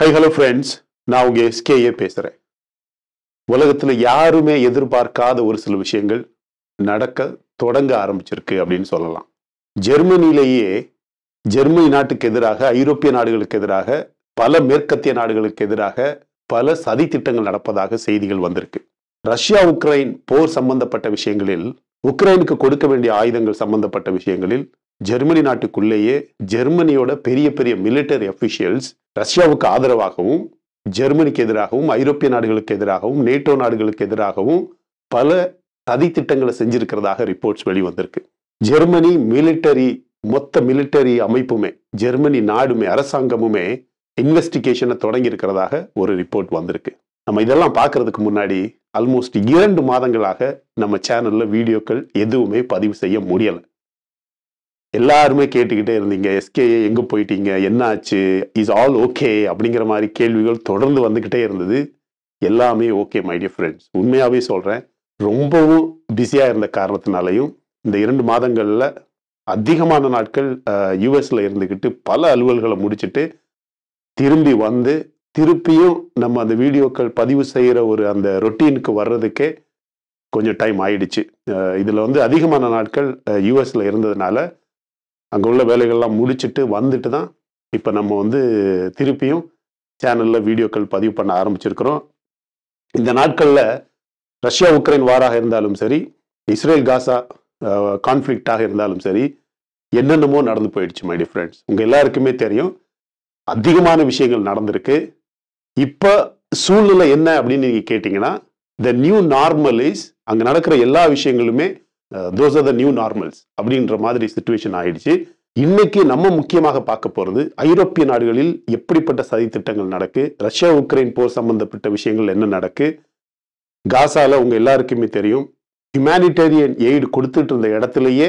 high hello friends நான் உங்க SKA பேசுறேன் உலகத்துல யாருமே எதிர்பார்க்காத ஒரு சில விஷயங்கள் நடக்க தொடங்க ஆரம்பிச்சிருக்கு அப்படின்னு சொல்லலாம் ஜெர்மனிலேயே ஜெர்மனி நாட்டுக்கு எதிராக ஐரோப்பிய நாடுகளுக்கு எதிராக பல மேற்கத்திய நாடுகளுக்கு எதிராக பல சதி திட்டங்கள் நடப்பதாக செய்திகள் வந்திருக்கு ரஷ்யா உக்ரைன் போர் சம்பந்தப்பட்ட விஷயங்களில் உக்ரைனுக்கு கொடுக்க வேண்டிய ஆயுதங்கள் சம்பந்தப்பட்ட விஷயங்களில் ஜெர்மனி நாட்டுக்குள்ளேயே ஜெர்மனியோட பெரிய பெரிய மிலிட்டரி அஃபிஷியல்ஸ் ரஷ்யாவுக்கு ஆதரவாகவும் ஜெர்மனிக்கு எதிராகவும் ஐரோப்பிய நாடுகளுக்கு எதிராகவும் நேட்டோ நாடுகளுக்கு எதிராகவும் பல சதி திட்டங்களை செஞ்சிருக்கிறதாக ரிப்போர்ட்ஸ் வெளிவந்திருக்கு ஜெர்மனி மிலிட்டரி மொத்த மிலிட்டரி அமைப்புமே ஜெர்மனி நாடுமே அரசாங்கமுமே இன்வெஸ்டிகேஷனை தொடங்கி இருக்கிறதாக ஒரு ரிப்போர்ட் வந்திருக்கு நம்ம இதெல்லாம் பார்க்கறதுக்கு முன்னாடி ஆல்மோஸ்ட் இரண்டு மாதங்களாக நம்ம சேனலில் வீடியோக்கள் எதுவுமே பதிவு செய்ய முடியலை எல்லாருமே கேட்டுக்கிட்டே இருந்தீங்க எஸ்கே எங்கே போயிட்டீங்க என்ன ஆச்சு இஸ் ஆல் ஓகே அப்படிங்கிற மாதிரி கேள்விகள் தொடர்ந்து வந்துக்கிட்டே இருந்தது எல்லாமே ஓகே மை டியர் ஃப்ரெண்ட்ஸ் உண்மையாகவே சொல்கிறேன் ரொம்பவும் பிஸியாக இருந்த காரணத்தினாலையும் இந்த இரண்டு மாதங்களில் அதிகமான நாட்கள் யூஎஸில் இருந்துக்கிட்டு பல அலுவல்களை முடிச்சுட்டு திரும்பி வந்து திருப்பியும் நம்ம அந்த வீடியோக்கள் பதிவு செய்கிற ஒரு அந்த ரொட்டீனுக்கு வர்றதுக்கே கொஞ்சம் டைம் ஆயிடுச்சு இதில் வந்து அதிகமான நாட்கள் யூஎஸில் இருந்ததுனால அங்கே உள்ள வேலைகள்லாம் முடிச்சுட்டு வந்துட்டு தான் இப்போ நம்ம வந்து திருப்பியும் சேனலில் வீடியோக்கள் பதிவு பண்ண ஆரம்பிச்சிருக்கிறோம் இந்த நாட்களில் ரஷ்யா உக்ரைன் வாராக இருந்தாலும் சரி இஸ்ரேல் காசா கான்ஃப்ளிக்டாக இருந்தாலும் சரி என்னென்னமோ நடந்து போயிடுச்சு மை டிஃப்ரெண்ட்ஸ் ஃப்ரெண்ட்ஸ் உங்கள் எல்லாருக்குமே தெரியும் அதிகமான விஷயங்கள் நடந்திருக்கு இப்போ சூழ்நிலை என்ன அப்படின்னு நீங்கள் கேட்டிங்கன்னா த நியூ நார்மல் இஸ் அங்கே நடக்கிற எல்லா விஷயங்களுமே those are the new normals அப்படின்ற மாதிரி சுச்சுவேஷன் ஆயிடுச்சு இன்னைக்கு நம்ம முக்கியமாக பார்க்க போகிறது ஐரோப்பிய நாடுகளில் எப்படிப்பட்ட சதி திட்டங்கள் நடக்கு ரஷ்யா உக்ரைன் போர் சம்பந்தப்பட்ட விஷயங்கள் என்ன நடக்கு காசால உங்க எல்லாருக்குமே தெரியும் ஹியூமானிட்டேரியன் எய்டு கொடுத்துட்டு இருந்த இடத்துலையே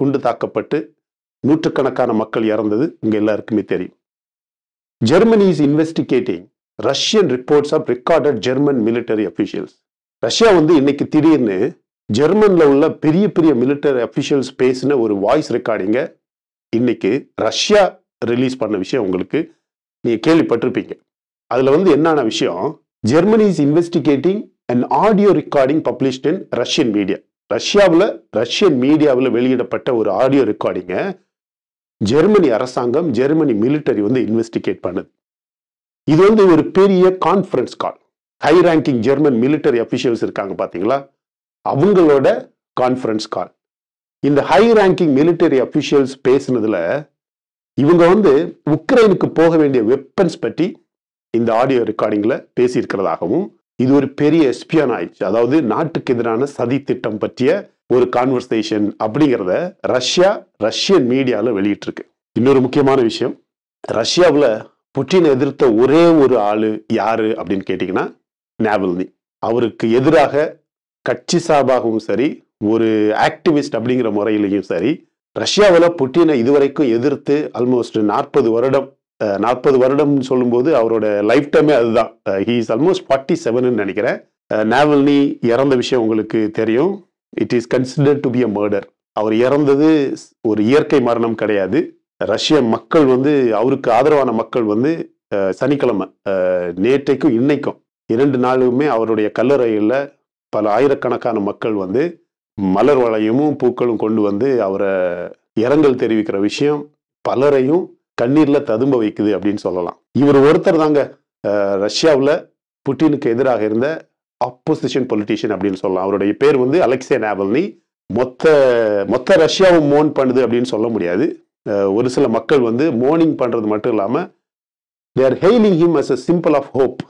குண்டு தாக்கப்பட்டு நூற்றுக்கணக்கான மக்கள் இறந்தது உங்க எல்லாருக்குமே தெரியும் Germany is investigating Russian reports of recorded German military officials Russia வந்து இன்னைக்கு திடீர்னு ஜெர்மனில் உள்ள பெரிய பெரிய மிலிட்டரி அஃபிஷியல்ஸ் பேசின ஒரு வாய்ஸ் ரெக்கார்டிங்க இன்னைக்கு ரஷ்யா ரிலீஸ் பண்ண விஷயம் உங்களுக்கு நீங்கள் கேள்விப்பட்டிருப்பீங்க அதில் வந்து என்னான விஷயம் Germany is investigating and audio recording published in Russian media ரஷ்யாவில் ரஷ்யன் மீடியாவில் வெளியிடப்பட்ட ஒரு ஆடியோ ரெக்கார்டிங்கை ஜெர்மனி அரசாங்கம் ஜெர்மனி மிலிட்டரி வந்து இன்வெஸ்டிகேட் பண்ணுது இது வந்து ஒரு பெரிய conference call high ranking German military officials இருக்காங்க பார்த்தீங்களா அவங்களோட கான்ஃபரன்ஸ் கால் இந்த ஹை ரேங்கிங் மிலிட்டரி அஃபிஷியல்ஸ் பேசுனதுல இவங்க வந்து உக்ரைனுக்கு போக வேண்டிய வெப்பன்ஸ் பற்றி இந்த ஆடியோ ரெக்கார்டிங்கில் பேசியிருக்கிறதாகவும் இது ஒரு பெரிய எஸ்பியான் ஆயிடுச்சு அதாவது நாட்டுக்கு எதிரான சதி திட்டம் பற்றிய ஒரு கான்வர்சேஷன் அப்படிங்கிறத ரஷ்யா ரஷ்யன் மீடியாவில் வெளியிட்டிருக்கு இன்னொரு முக்கியமான விஷயம் ரஷ்யாவில் புட்டினை எதிர்த்த ஒரே ஒரு ஆள் யாரு அப்படின்னு கேட்டிங்கன்னா நேவல்னி அவருக்கு எதிராக கட்சி சார்பாகவும் சரி ஒரு ஆக்டிவிஸ்ட் அப்படிங்கிற முறையிலையும் சரி ரஷ்யாவில் புட்டினை இதுவரைக்கும் எதிர்த்து ஆல்மோஸ்ட் நாற்பது வருடம் நாற்பது வருடம்னு சொல்லும்போது அவரோட லைஃப் டைமே அதுதான் ஹீ இஸ் ஆல்மோஸ்ட் ஃபார்ட்டி செவன்னு நினைக்கிறேன் நேவல்னி இறந்த விஷயம் உங்களுக்கு தெரியும் it is considered to be a murder அவர் இறந்தது ஒரு இயற்கை மரணம் கிடையாது ரஷ்ய மக்கள் வந்து அவருக்கு ஆதரவான மக்கள் வந்து சனிக்கிழமை நேற்றைக்கும் இன்னைக்கும் இரண்டு நாளுமே அவருடைய கல்லறையில் பல ஆயிரக்கணக்கான மக்கள் வந்து மலர் வளையமும் பூக்களும் கொண்டு வந்து அவரை இரங்கல் தெரிவிக்கிற விஷயம் பலரையும் கண்ணீரில் ததும்ப வைக்குது அப்படின்னு சொல்லலாம் இவர் ஒருத்தர் தாங்க ரஷ்யாவில் புட்டினுக்கு எதிராக இருந்த அப்போசிஷன் பொலிட்டிஷியன் அப்படின்னு சொல்லலாம் அவருடைய பேர் வந்து அலெக்சே நாவல்னி மொத்த மொத்த ரஷ்யாவும் மோன் பண்ணுது அப்படின்னு சொல்ல முடியாது ஒரு சில மக்கள் வந்து மோர்னிங் பண்ணுறது மட்டும் இல்லாமல் their hailing him as a symbol of hope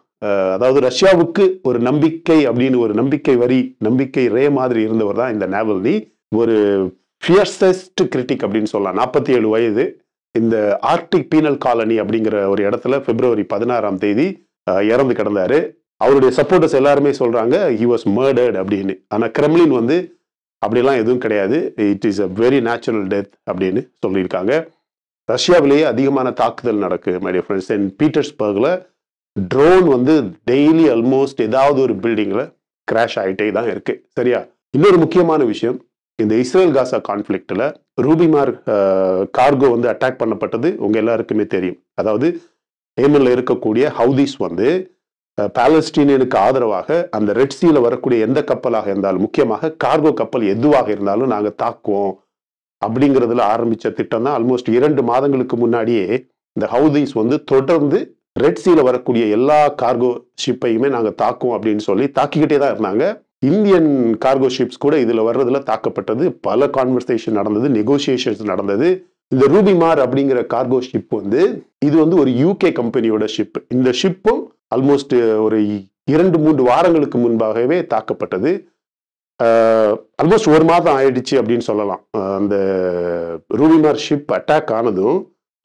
அதாவது ரஷ்யாவுக்கு ஒரு நம்பிக்கை அப்படின்னு ஒரு நம்பிக்கை வரி நம்பிக்கை ரே மாதிரி இருந்தவர் தான் இந்த நேவல்னி ஒரு ஃபியர்ஸ்டஸ்ட் கிரிட்டிக் அப்படின்னு சொல்லலாம் நாற்பத்தி ஏழு வயது இந்த ஆர்டிக் பீனல் காலனி அப்படிங்கிற ஒரு இடத்துல பிப்ரவரி பதினாறாம் தேதி இறந்து கிடந்தாரு அவருடைய சப்போர்ட்டர்ஸ் எல்லாருமே சொல்றாங்க ஹி வாஸ் மர்டர்ட் அப்படின்னு ஆனால் கிரெம்லின் வந்து அப்படிலாம் எதுவும் கிடையாது it is a very natural death அப்படின்னு சொல்லியிருக்காங்க ரஷ்யாவிலேயே அதிகமான தாக்குதல் நடக்கு மைடிய ஃப்ரெண்ட்ஸ் சென்ட் பீட்டர்ஸ்பர்கில் ட்ரோன் வந்து டெய்லி ஆல்மோஸ்ட் ஏதாவது ஒரு பில்டிங்கில் கிராஷ் ஆகிட்டே தான் இருக்குது சரியா இன்னொரு முக்கியமான விஷயம் இந்த இஸ்ரேல் காசா கான்ஃப்ளிக்டில் ரூபிமார் கார்கோ வந்து அட்டாக் பண்ணப்பட்டது உங்கள் எல்லாருக்குமே தெரியும் அதாவது ஏமனில் இருக்கக்கூடிய ஹவுதிஸ் வந்து பாலஸ்டீனியனுக்கு ஆதரவாக அந்த ரெட் சீல வரக்கூடிய எந்த கப்பலாக இருந்தாலும் முக்கியமாக கார்கோ கப்பல் எதுவாக இருந்தாலும் நாங்கள் தாக்குவோம் அப்படிங்கிறதுல ஆரம்பித்த திட்டம் தான் ஆல்மோஸ்ட் இரண்டு மாதங்களுக்கு முன்னாடியே இந்த ஹவுதிஸ் வந்து தொடர்ந்து ரெட் சீல வரக்கூடிய எல்லா கார்கோ ஷிப்பையுமே நாங்கள் தாக்கும் அப்படின்னு சொல்லி தாக்கிக்கிட்டே தான் இருந்தாங்க இந்தியன் கார்கோ ஷிப்ஸ் கூட இதில் வர்றதுல தாக்கப்பட்டது பல கான்வர்சேஷன் நடந்தது நெகோசியேஷன்ஸ் நடந்தது இந்த ரூபிமார் அப்படிங்கிற கார்கோ ஷிப் வந்து இது வந்து ஒரு யூகே கம்பெனியோட ஷிப் இந்த ஷிப்பும் ஆல்மோஸ்ட் ஒரு இரண்டு மூன்று வாரங்களுக்கு முன்பாகவே தாக்கப்பட்டது ஆல்மோஸ்ட் ஒரு மாதம் ஆயிடுச்சு அப்படின்னு சொல்லலாம் அந்த ரூபிமார் ஷிப் அட்டாக் ஆனதும்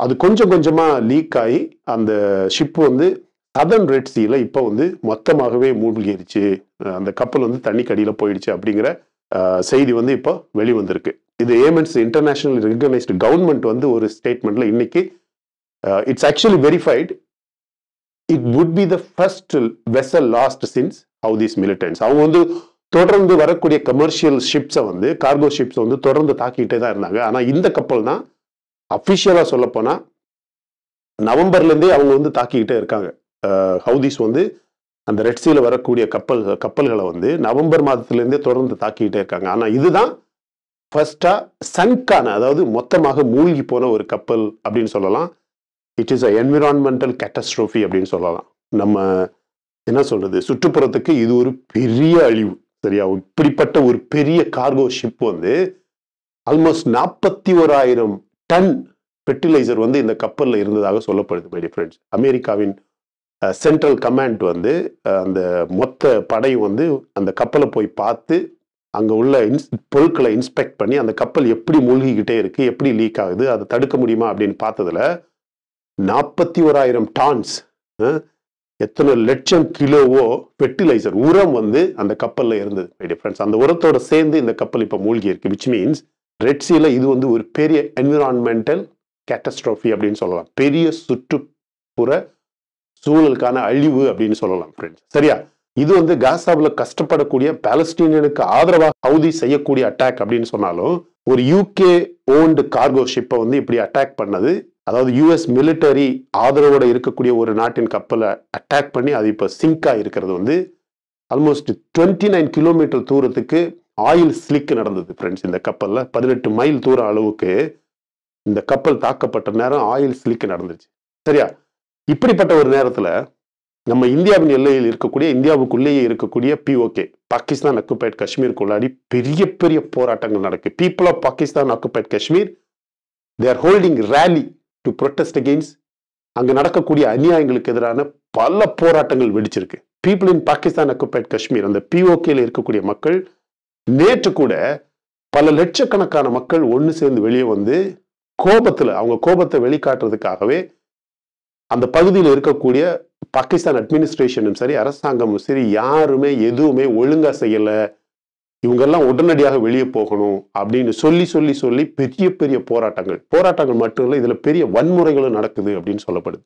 அது கொஞ்சம் கொஞ்சமாக லீக் ஆகி அந்த ஷிப் வந்து சதன் ரெட் சீல இப்போ வந்து மொத்தமாகவே மூழ்கிடுச்சு அந்த கப்பல் வந்து தண்ணி கடியில் போயிடுச்சு அப்படிங்கிற செய்தி வந்து இப்போ வெளிவந்திருக்கு இது ஏமென்ட்ஸ் இன்டர்நேஷனல் ரெகனைஸ்டு கவர்மெண்ட் வந்து ஒரு ஸ்டேட்மெண்ட்ல இன்னைக்கு it's actually verified it would be the first vessel lost since Houthis militants அவங்க வந்து தொடர்ந்து வரக்கூடிய கமர்ஷியல் ஷிப்ஸை வந்து கார்கோ ஷிப்ஸை வந்து தொடர்ந்து தாக்கிட்டே தான் இருந்தாங்க ஆனால் இந்த கப்பல் தான் அஃபிஷியலாக சொல்லப்போனால் நவம்பர்லேருந்தே அவங்க வந்து தாக்கிக்கிட்டே இருக்காங்க ஹவுதிஸ் வந்து அந்த ரெட்சியில் வரக்கூடிய கப்பல் கப்பல்களை வந்து நவம்பர் மாதத்துலேருந்தே தொடர்ந்து தாக்கிக்கிட்டே இருக்காங்க ஆனால் இதுதான் ஃபர்ஸ்டாக சன்கான அதாவது மொத்தமாக மூழ்கி போன ஒரு கப்பல் அப்படின்னு சொல்லலாம் it is a environmental catastrophe அப்படின்னு சொல்லலாம் நம்ம என்ன சொல்கிறது சுற்றுப்புறத்துக்கு இது ஒரு பெரிய அழிவு சரியா இப்படிப்பட்ட ஒரு பெரிய கார்கோ ஷிப் வந்து ஆல்மோஸ்ட் நாற்பத்தி ஓராயிரம் டன் ஃபெர்டிலைசர் வந்து இந்த கப்பலில் இருந்ததாக சொல்லப்படுது மை ஃப்ரெண்ட்ஸ் அமெரிக்காவின் சென்ட்ரல் கமாண்ட் வந்து அந்த மொத்த படை வந்து அந்த கப்பலை போய் பார்த்து அங்கே உள்ள இன்ஸ் பொருட்களை இன்ஸ்பெக்ட் பண்ணி அந்த கப்பல் எப்படி மூழ்கிக்கிட்டே இருக்குது எப்படி லீக் ஆகுது அதை தடுக்க முடியுமா அப்படின்னு பார்த்ததில் நாற்பத்தி ஓராயிரம் டான்ஸ் எத்தனை லட்சம் கிலோவோ ஃபெர்டிலைசர் உரம் வந்து அந்த கப்பலில் இருந்தது மை ஃப்ரெண்ட்ஸ் அந்த உரத்தோட சேர்ந்து இந்த கப்பல் இப்போ மூழ்கி இருக்குது விச் மீன்ஸ் ரெட் சீல இது வந்து ஒரு பெரிய என்விரான்மெண்டல் கேட்டஸ்ட்ரோஃபி அப்படின்னு சொல்லலாம் பெரிய சுற்றுப்புற சூழலுக்கான அழிவு அப்படின்னு சொல்லலாம் ஃப்ரெண்ட்ஸ் சரியா இது வந்து காசாவில் கஷ்டப்படக்கூடிய பாலஸ்டீனியனுக்கு ஆதரவாக ஹவுதி செய்யக்கூடிய அட்டாக் அப்படின்னு சொன்னாலும் ஒரு யூகே ஓன்டு கார்கோ ஷிப்பை வந்து இப்படி அட்டாக் பண்ணது அதாவது யூஎஸ் மிலிட்டரி ஆதரவோட இருக்கக்கூடிய ஒரு நாட்டின் கப்பலை அட்டாக் பண்ணி அது இப்போ சிங்காக இருக்கிறது வந்து ஆல்மோஸ்ட் டுவெண்ட்டி நைன் கிலோமீட்டர் தூரத்துக்கு ஆயில் ஸ்லிக் நடந்தது ஃப்ரெண்ட்ஸ் இந்த கப்பலில் பதினெட்டு மைல் தூர அளவுக்கு இந்த கப்பல் தாக்கப்பட்ட நேரம் ஆயில் ஸ்லிக் நடந்துச்சு சரியா இப்படிப்பட்ட ஒரு நேரத்தில் நம்ம இந்தியாவின் எல்லையில் இருக்கக்கூடிய இந்தியாவுக்குள்ளேயே இருக்கக்கூடிய பிஓகே பாகிஸ்தான் அக்குபைட் காஷ்மீர் கொள்ளாடி பெரிய பெரிய போராட்டங்கள் நடக்கு people of Pakistan occupied Kashmir their holding rally to protest against அங்கே நடக்கக்கூடிய அநியாயங்களுக்கு எதிரான பல போராட்டங்கள் வெடிச்சிருக்கு people in Pakistan occupied Kashmir அந்த பிஓகேல இருக்கக்கூடிய மக்கள் நேற்று கூட பல லட்சக்கணக்கான மக்கள் ஒன்று சேர்ந்து வெளியே வந்து கோபத்தில் அவங்க கோபத்தை வெளிக்காட்டுறதுக்காகவே அந்த பகுதியில் இருக்கக்கூடிய பாகிஸ்தான் அட்மினிஸ்ட்ரேஷனும் சரி அரசாங்கமும் சரி யாருமே எதுவுமே ஒழுங்காக செய்யலை இவங்கெல்லாம் உடனடியாக வெளியே போகணும் அப்படின்னு சொல்லி சொல்லி சொல்லி பெரிய பெரிய போராட்டங்கள் போராட்டங்கள் மட்டும் இல்லை இதில் பெரிய வன்முறைகளும் நடக்குது அப்படின்னு சொல்லப்படுது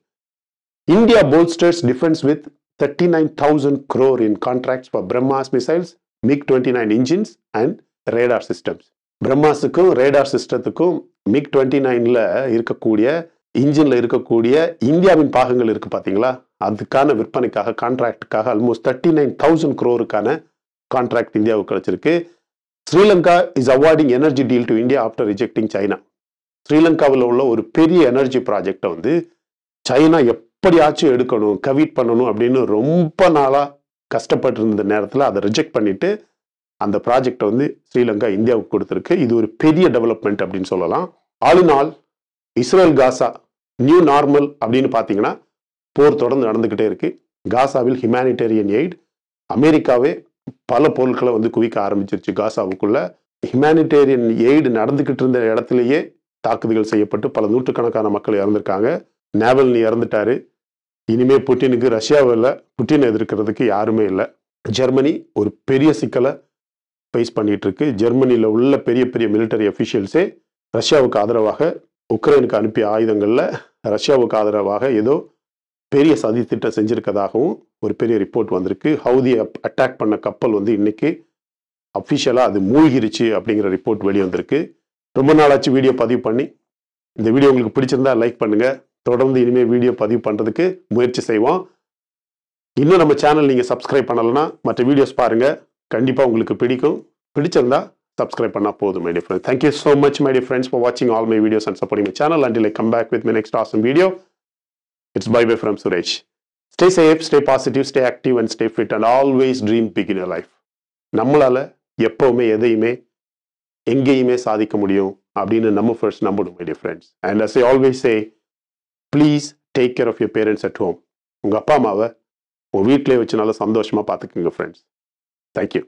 India bolsters defence with thirty nine thousand crore in contracts for BrahMos missiles MiG twenty nine engines and radar systems பிரம்மாஸுக்கும் ரேடார் சிஸ்டத்துக்கும் மிக் டுவெண்ட்டி நைனில் இருக்கக்கூடிய இன்ஜினில் இருக்கக்கூடிய இந்தியாவின் பாகங்கள் இருக்குது பார்த்தீங்களா அதுக்கான விற்பனைக்காக கான்ட்ராக்டுக்காக ஆல்மோஸ்ட் தேர்ட்டி நைன் தௌசண்ட் குரோருக்கான கான்ட்ராக்ட் இந்தியாவுக்கு கிடச்சிருக்கு Sri Lanka is awarding energy deal to India after rejecting China ஸ்ரீலங்காவில் உள்ள ஒரு பெரிய எனர்ஜி ப்ராஜெக்டை வந்து சைனா எப்படியாச்சும் எடுக்கணும் கவிட் பண்ணணும் அப்படின்னு ரொம்ப நாளாக கஷ்டப்பட்டு இருந்த நேரத்தில் அதை ரிஜெக்ட் பண்ணிவிட்டு அந்த ப்ராஜெக்டை வந்து ஸ்ரீலங்கா இந்தியாவுக்கு கொடுத்துருக்கு இது ஒரு பெரிய டெவலப்மெண்ட் அப்படின்னு சொல்லலாம் ஆளுநாள் இஸ்ரேல் காசா நியூ நார்மல் அப்படின்னு பார்த்தீங்கன்னா போர் தொடர்ந்து நடந்துக்கிட்டே இருக்குது காசாவில் ஹியூமானிட்டேரியன் எய்ட் அமெரிக்காவே பல பொருட்களை வந்து குவிக்க ஆரம்பிச்சிருச்சு காசாவுக்குள்ள ஹியூமானிட்டேரியன் எய்டு நடந்துக்கிட்டு இருந்த இடத்துலையே தாக்குதல் செய்யப்பட்டு பல நூற்றுக்கணக்கான மக்கள் இறந்திருக்காங்க நேவல்னி இறந்துட்டாரு இனிமே புட்டினுக்கு ரஷ்யாவில் புட்டினை எதிர்க்கிறதுக்கு யாருமே இல்லை ஜெர்மனி ஒரு பெரிய சிக்கலை ஃபேஸ் பண்ணிட்டு இருக்கு ஜெர்மனியில் உள்ள பெரிய பெரிய மிலிட்டரி அஃபிஷியல்ஸே ரஷ்யாவுக்கு ஆதரவாக உக்ரைனுக்கு அனுப்பிய ஆயுதங்களில் ரஷ்யாவுக்கு ஆதரவாக ஏதோ பெரிய சதி திட்டம் செஞ்சுருக்கதாகவும் ஒரு பெரிய ரிப்போர்ட் வந்திருக்கு ஹவுதி அட்டாக் பண்ண கப்பல் வந்து இன்னைக்கு அஃபிஷியலாக அது மூழ்கிருச்சு அப்படிங்கிற ரிப்போர்ட் வெளியே வந்திருக்கு ரொம்ப நாளாச்சு வீடியோ பதிவு பண்ணி இந்த வீடியோ உங்களுக்கு பிடிச்சிருந்தா லைக் பண்ணுங்கள் தொடர்ந்து இனிமேல் வீடியோ பதிவு பண்ணுறதுக்கு முயற்சி செய்வோம் இன்னும் நம்ம சேனல் நீங்கள் சப்ஸ்கிரைப் பண்ணலைன்னா மற்ற வீடியோஸ் பாருங்கள் கண்டிப்பாக உங்களுக்கு பிடிக்கும் பிடிச்சிருந்தா சப்ஸ்கிரைப் பண்ணால் போதும் my dear friends thank you so much my dear friends for வாட்சிங் all my videos and supporting my channel and like come back with my next awesome video it's bye bye from Suresh stay safe stay positive stay active and stay fit and always dream big in life நம்மளால் எப்போவுமே எதையுமே எங்கேயுமே சாதிக்க முடியும் அப்படின்னு நம்ம first நம்பணும் my dear friends and as I always say please take care of your parents at home உங்கள் அப்பா அம்மாவை உங்கள் வீட்டிலே வச்சு நல்லா சந்தோஷமாக பார்த்துக்குங்க ஃப்ரெண்ட்ஸ் தேங்க்யூ